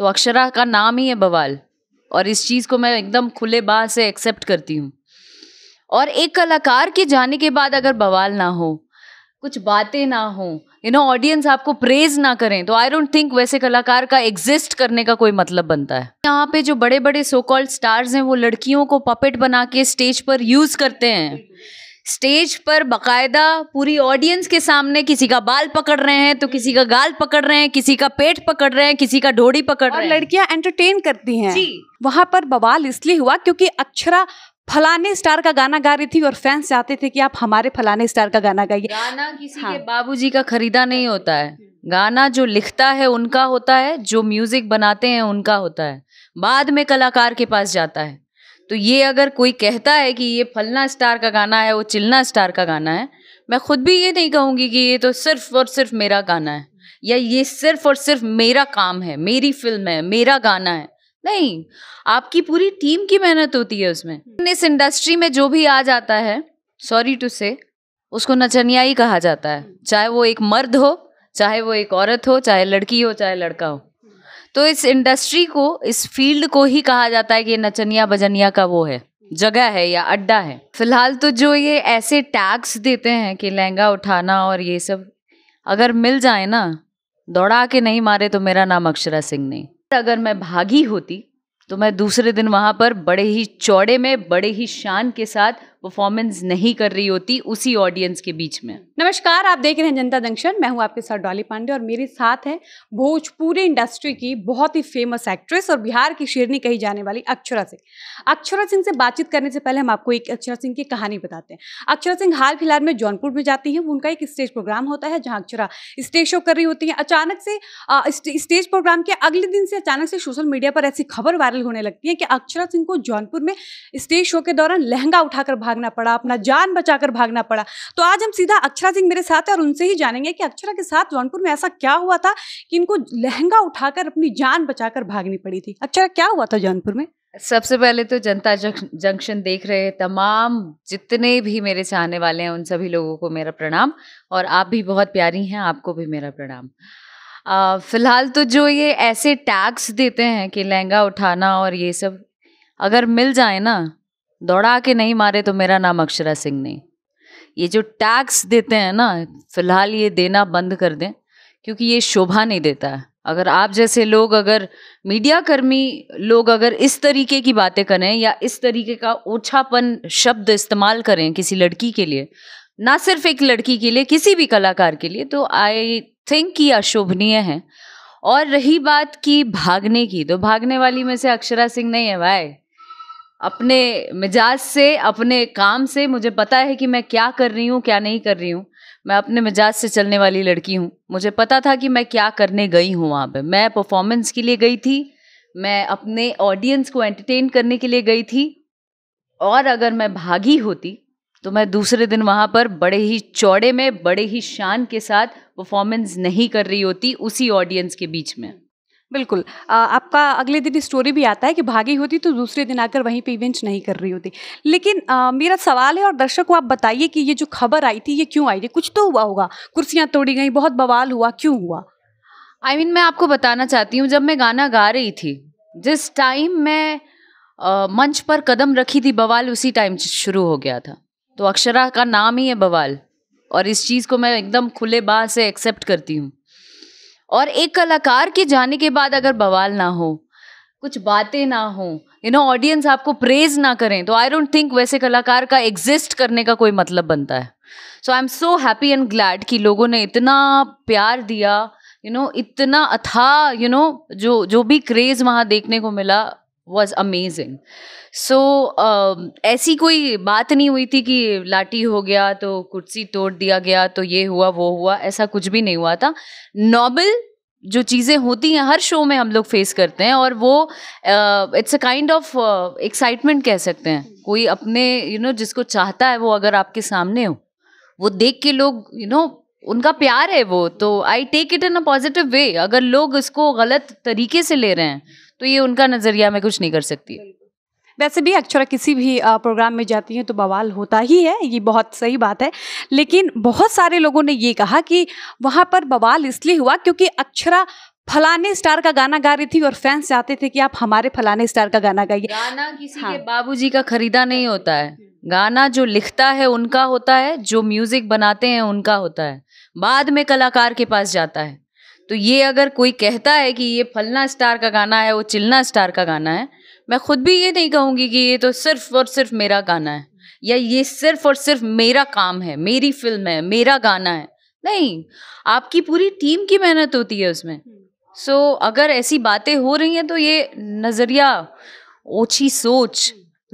तो अक्षरा का नाम ही है बवाल और इस चीज़ को मैं एकदम खुले बाह से एक्सेप्ट करती हूँ और एक कलाकार के जाने के बाद अगर बवाल ना हो कुछ बातें ना हो यू नो ऑडियंस आपको प्रेज ना करें तो आई डोंट थिंक वैसे कलाकार का एग्जिस्ट करने का कोई मतलब बनता है यहाँ पे जो बड़े बड़े सो कॉल्ड स्टार्स हैं वो लड़कियों को पपेट बना के स्टेज पर यूज करते हैं स्टेज पर बकायदा पूरी ऑडियंस के सामने किसी का बाल पकड़ रहे हैं तो किसी का गाल पकड़ रहे हैं किसी का पेट पकड़ रहे हैं किसी का ढोड़ी पकड़ रहे हैं लड़कियां एंटरटेन करती हैं जी वहां पर बवाल इसलिए हुआ क्योंकि अक्षरा फलाने स्टार का गाना गा रही थी और फैंस चाहते थे कि आप हमारे फलाने स्टार का गाना गाइए गाना किसी हाँ। के बाबूजी का खरीदा नहीं होता है गाना जो लिखता है उनका होता है जो म्यूजिक बनाते हैं उनका होता है बाद में कलाकार के पास जाता है तो ये अगर कोई कहता है कि ये फलना स्टार का गाना है वो चिलना स्टार का गाना है मैं खुद भी ये नहीं कहूँगी कि ये तो सिर्फ और सिर्फ मेरा गाना है या ये सिर्फ और सिर्फ मेरा काम है मेरी फिल्म है मेरा गाना है नहीं आपकी पूरी टीम की मेहनत होती है उसमें इस इंडस्ट्री में जो भी आ जाता है सॉरी टू से उसको नचनिया ही कहा जाता है चाहे वो एक मर्द हो चाहे वो एक औरत हो चाहे लड़की हो चाहे लड़का हो तो इस इंडस्ट्री को इस फील्ड को ही कहा जाता है कि नचनिया बजनिया का वो है जगह है या अड्डा है फिलहाल तो जो ये ऐसे टैक्स देते हैं कि लहंगा उठाना और ये सब अगर मिल जाए ना दौड़ा के नहीं मारे तो मेरा नाम अक्षरा सिंह नहीं अगर मैं भागी होती तो मैं दूसरे दिन वहाँ पर बड़े ही चौड़े में बड़े ही शान के साथ परफॉर्मेंस नहीं कर रही होती उसी ऑडियंस के बीच में नमस्कार आप देख रहे हैं जनता जंक्शन मैं हूं आपके साथ डॉली पांडे और मेरे साथ है भोजपुरी इंडस्ट्री की बहुत ही फेमस एक्ट्रेस और बिहार की शेरनी कही जाने वाली अक्षरा सिंह अक्षरा सिंह से बातचीत करने से पहले हम आपको एक अक्षरा सिंह की कहानी बताते हैं अक्षरा सिंह हाल फिलहाल में जौनपुर में जाती है उनका एक स्टेज प्रोग्राम होता है जहाँ अक्षरा स्टेज शो कर रही होती है अचानक से स्टेज प्रोग्राम के अगले दिन से अचानक से सोशल मीडिया पर ऐसी खबर वायरल होने लगती है कि अक्षरा सिंह को जौनपुर में स्टेज शो के दौरान लहंगा उठाकर भागना पड़ा अपना जान बचाकर भागना पड़ा तो आज हम सीधा अक्षरा सिंह मेरे साथ है और उनसे ही जानेंगे कि अक्षरा के साथ जौनपुर में ऐसा क्या हुआ था कि इनको लहंगा उठाकर अपनी जान बचाकर भागनी पड़ी थी अक्षरा क्या हुआ था जौनपुर में सबसे पहले तो जनता जंक्शन देख रहे तमाम जितने भी मेरे चाहने वाले हैं उन सभी लोगों को मेरा प्रणाम और आप भी बहुत प्यारी हैं आपको भी मेरा प्रणाम फिलहाल तो जो ये ऐसे टैग्स देते हैं कि लहंगा उठाना और ये सब अगर मिल जाए ना दौड़ा के नहीं मारे तो मेरा नाम अक्षरा सिंह नहीं ये जो टैक्स देते हैं ना फिलहाल ये देना बंद कर दें क्योंकि ये शोभा नहीं देता है अगर आप जैसे लोग अगर मीडिया कर्मी लोग अगर इस तरीके की बातें करें या इस तरीके का ओछापन शब्द इस्तेमाल करें किसी लड़की के लिए ना सिर्फ एक लड़की के लिए किसी भी कलाकार के लिए तो आई थिंक ये अशोभनीय है और रही बात की भागने की तो भागने वाली में से अक्षरा सिंह नहीं है भाई अपने मिजाज से अपने काम से मुझे पता है कि मैं क्या कर रही हूँ क्या नहीं कर रही हूँ मैं अपने मिजाज से चलने वाली लड़की हूँ मुझे पता था कि मैं क्या करने गई हूँ वहाँ पे मैं परफॉर्मेंस के लिए गई थी मैं अपने ऑडियंस को एंटरटेन करने के लिए गई थी और अगर मैं भागी होती तो मैं दूसरे दिन वहाँ पर बड़े ही चौड़े में बड़े ही शान के साथ परफॉर्मेंस नहीं कर रही होती उसी ऑडियंस के बीच में बिल्कुल आ, आपका अगले दिन स्टोरी भी आता है कि भागी होती तो दूसरे दिन आकर वहीं पे इवेंट नहीं कर रही होती लेकिन आ, मेरा सवाल है और दर्शक को आप बताइए कि ये जो खबर आई थी ये क्यों आई थी कुछ तो हुआ होगा कुर्सियाँ तोड़ी गई बहुत बवाल हुआ क्यों हुआ आई I मीन mean, मैं आपको बताना चाहती हूँ जब मैं गाना गा रही थी जिस टाइम मैं आ, मंच पर कदम रखी थी बवाल उसी टाइम शुरू हो गया था तो अक्षरा का नाम ही है बवाल और इस चीज़ को मैं एकदम खुले बाह से एक्सेप्ट करती हूँ और एक कलाकार के जाने के बाद अगर बवाल ना हो कुछ बातें ना हो यू नो ऑडियंस आपको प्रेज ना करें तो आई डोंट थिंक वैसे कलाकार का एग्जिस्ट करने का कोई मतलब बनता है so I am so happy and glad कि लोगों ने इतना प्यार दिया यू you नो know, इतना अथा यू you नो know, जो जो भी क्रेज वहाँ देखने को मिला वॉज अमेजिंग सो ऐसी कोई बात नहीं हुई थी कि लाठी हो गया तो कुर्सी तोड़ दिया गया तो ये हुआ वो हुआ ऐसा कुछ भी नहीं हुआ था नॉबल जो चीज़ें होती हैं हर शो में हम लोग फेस करते हैं और वो it's a kind of excitement कह सकते हैं कोई अपने यू you नो know, जिसको चाहता है वो अगर आपके सामने हो वो देख के लोग यू you नो know, उनका प्यार है वो तो I take it in a positive way अगर लोग इसको गलत तरीके से ले रहे हैं तो ये उनका नज़रिया मैं कुछ नहीं कर सकती वैसे भी अक्षरा किसी भी प्रोग्राम में जाती हैं तो बवाल होता ही है ये बहुत सही बात है लेकिन बहुत सारे लोगों ने ये कहा कि वहाँ पर बवाल इसलिए हुआ क्योंकि अक्षरा फलाने स्टार का गाना गा रही थी और फैंस चाहते थे कि आप हमारे फलाने स्टार का गाना गाइए गाना किसी हाँ। के बाबूजी का खरीदा नहीं होता है गाना जो लिखता है उनका होता है जो म्यूजिक बनाते हैं उनका होता है बाद में कलाकार के पास जाता है तो ये अगर कोई कहता है कि ये फलना स्टार का गाना है वो चिलना स्टार का गाना है मैं खुद भी ये नहीं कहूँगी कि ये तो सिर्फ और सिर्फ मेरा गाना है या ये सिर्फ और सिर्फ मेरा काम है मेरी फिल्म है मेरा गाना है नहीं आपकी पूरी टीम की मेहनत होती है उसमें सो so, अगर ऐसी बातें हो रही हैं तो ये नज़रिया ओछी सोच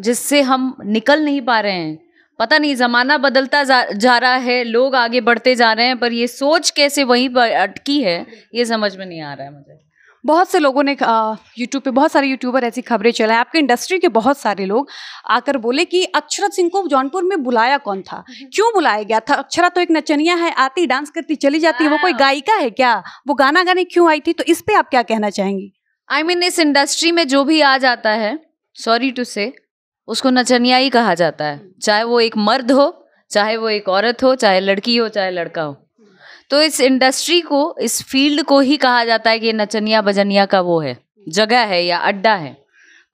जिससे हम निकल नहीं पा रहे हैं पता नहीं ज़माना बदलता जा, जा रहा है लोग आगे बढ़ते जा रहे हैं पर ये सोच कैसे वहीं पर अटकी है ये समझ में नहीं आ रहा है मुझे बहुत से लोगों ने यूट्यूब पे बहुत सारे यूट्यूबर ऐसी खबरें चलाएं आपके इंडस्ट्री के बहुत सारे लोग आकर बोले कि अक्षरा सिंह को जौनपुर में बुलाया कौन था हम्म। क्यों बुलाया गया था अक्षरा तो एक नचनिया है आती डांस करती चली जाती है वो कोई हाँ। गायिका है क्या वो गाना गाने क्यों आई थी तो इस पर आप क्या कहना चाहेंगी आई I मीन mean, इस इंडस्ट्री में जो भी आ जाता है सॉरी टू से उसको नचनिया ही कहा जाता है हम्म। चाहे वो एक मर्द हो चाहे वो एक औरत हो चाहे लड़की हो चाहे लड़का हो तो इस इंडस्ट्री को इस फील्ड को ही कहा जाता है कि नचनिया बजनिया का वो है जगह है या अड्डा है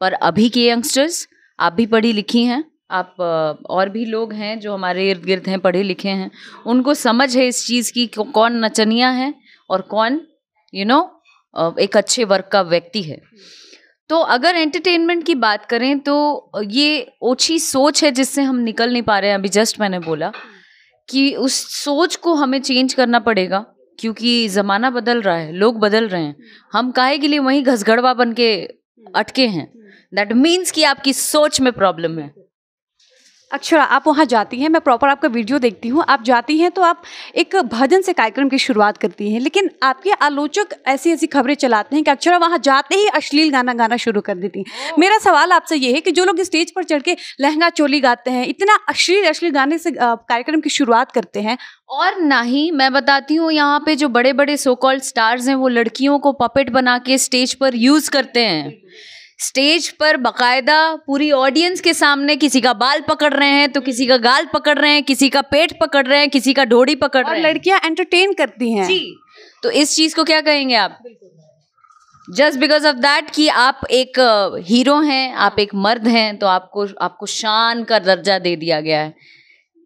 पर अभी के यंगस्टर्स आप भी पढ़ी लिखी हैं आप और भी लोग हैं जो हमारे इर्द गिर्द हैं पढ़े लिखे हैं उनको समझ है इस चीज़ की कौन नचनिया है और कौन यू you नो know, एक अच्छे वर्ग का व्यक्ति है तो अगर एंटरटेनमेंट की बात करें तो ये ओछी सोच है जिससे हम निकल नहीं पा रहे हैं अभी जस्ट मैंने बोला कि उस सोच को हमें चेंज करना पड़ेगा क्योंकि ज़माना बदल रहा है लोग बदल रहे हैं हम काहे के लिए वहीं घसघड़वा बन के अटके हैं दैट मीन्स कि आपकी सोच में प्रॉब्लम है अक्षरा आप वहाँ जाती हैं मैं प्रॉपर आपका वीडियो देखती हूँ आप जाती हैं तो आप एक भजन से कार्यक्रम की शुरुआत करती हैं लेकिन आपके आलोचक ऐसी ऐसी खबरें चलाते हैं कि अक्षरा वहाँ जाते ही अश्लील गाना गाना शुरू कर देती हैं मेरा सवाल आपसे ये है कि जो लोग स्टेज पर चढ़ के लहंगा चोली गाते हैं इतना अश्लील अश्लील गाने से कार्यक्रम की शुरुआत करते हैं और ना ही मैं बताती हूँ यहाँ पे जो बड़े बड़े सो कॉल्ड स्टार्स हैं वो लड़कियों को पपेट बना के स्टेज पर यूज़ करते हैं स्टेज पर बकायदा पूरी ऑडियंस के सामने किसी का बाल पकड़ रहे हैं तो किसी का गाल पकड़ रहे हैं किसी का पेट पकड़ रहे हैं किसी का ढोड़ी पकड़ रहे हैं लड़कियां एंटरटेन करती हैं जी तो इस चीज को क्या कहेंगे आप जस्ट बिकॉज ऑफ दैट कि आप एक हीरो हैं आप एक मर्द हैं तो आपको आपको शान का दर्जा दे दिया गया है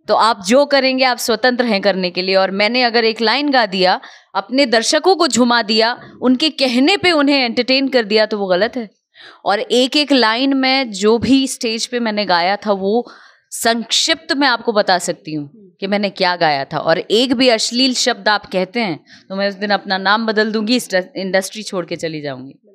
तो आप जो करेंगे आप स्वतंत्र हैं करने के लिए और मैंने अगर एक लाइन गा दिया अपने दर्शकों को झुमा दिया उनके कहने पे उन्हें एंटरटेन कर दिया तो वो गलत है और एक एक लाइन में जो भी स्टेज पे मैंने गाया था वो संक्षिप्त में आपको बता सकती हूँ हम्म। कि मैंने क्या गाया था और एक भी अश्लील शब्द आप कहते हैं तो मैं उस दिन अपना नाम बदल दूंगी इंडस्ट्री छोड़ के चली जाऊंगी